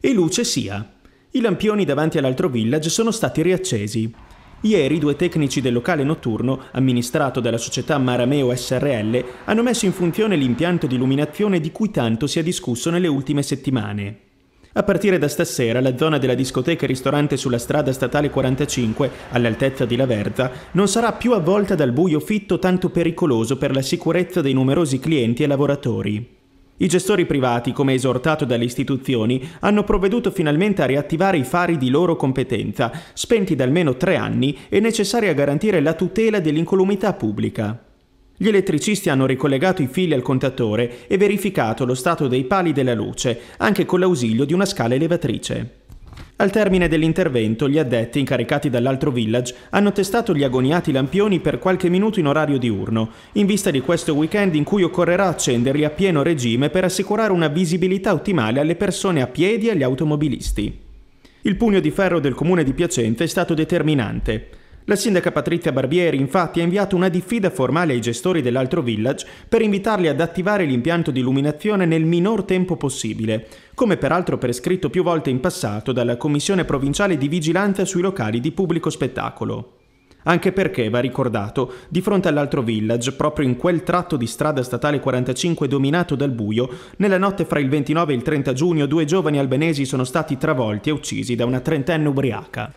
e luce sia. I lampioni davanti all'altro village sono stati riaccesi. Ieri due tecnici del locale notturno, amministrato dalla società Marameo SRL, hanno messo in funzione l'impianto di illuminazione di cui tanto si è discusso nelle ultime settimane. A partire da stasera la zona della discoteca e ristorante sulla strada statale 45, all'altezza di Laverza, non sarà più avvolta dal buio fitto tanto pericoloso per la sicurezza dei numerosi clienti e lavoratori. I gestori privati, come esortato dalle istituzioni, hanno provveduto finalmente a riattivare i fari di loro competenza, spenti da almeno tre anni e necessari a garantire la tutela dell'incolumità pubblica. Gli elettricisti hanno ricollegato i fili al contatore e verificato lo stato dei pali della luce, anche con l'ausilio di una scala elevatrice. Al termine dell'intervento, gli addetti incaricati dall'altro village hanno testato gli agoniati lampioni per qualche minuto in orario diurno, in vista di questo weekend in cui occorrerà accenderli a pieno regime per assicurare una visibilità ottimale alle persone a piedi e agli automobilisti. Il pugno di ferro del comune di Piacente è stato determinante. La sindaca Patrizia Barbieri infatti ha inviato una diffida formale ai gestori dell'altro village per invitarli ad attivare l'impianto di illuminazione nel minor tempo possibile, come peraltro prescritto più volte in passato dalla Commissione Provinciale di Vigilanza sui locali di pubblico spettacolo. Anche perché, va ricordato, di fronte all'altro village, proprio in quel tratto di strada statale 45 dominato dal buio, nella notte fra il 29 e il 30 giugno due giovani albanesi sono stati travolti e uccisi da una trentenne ubriaca.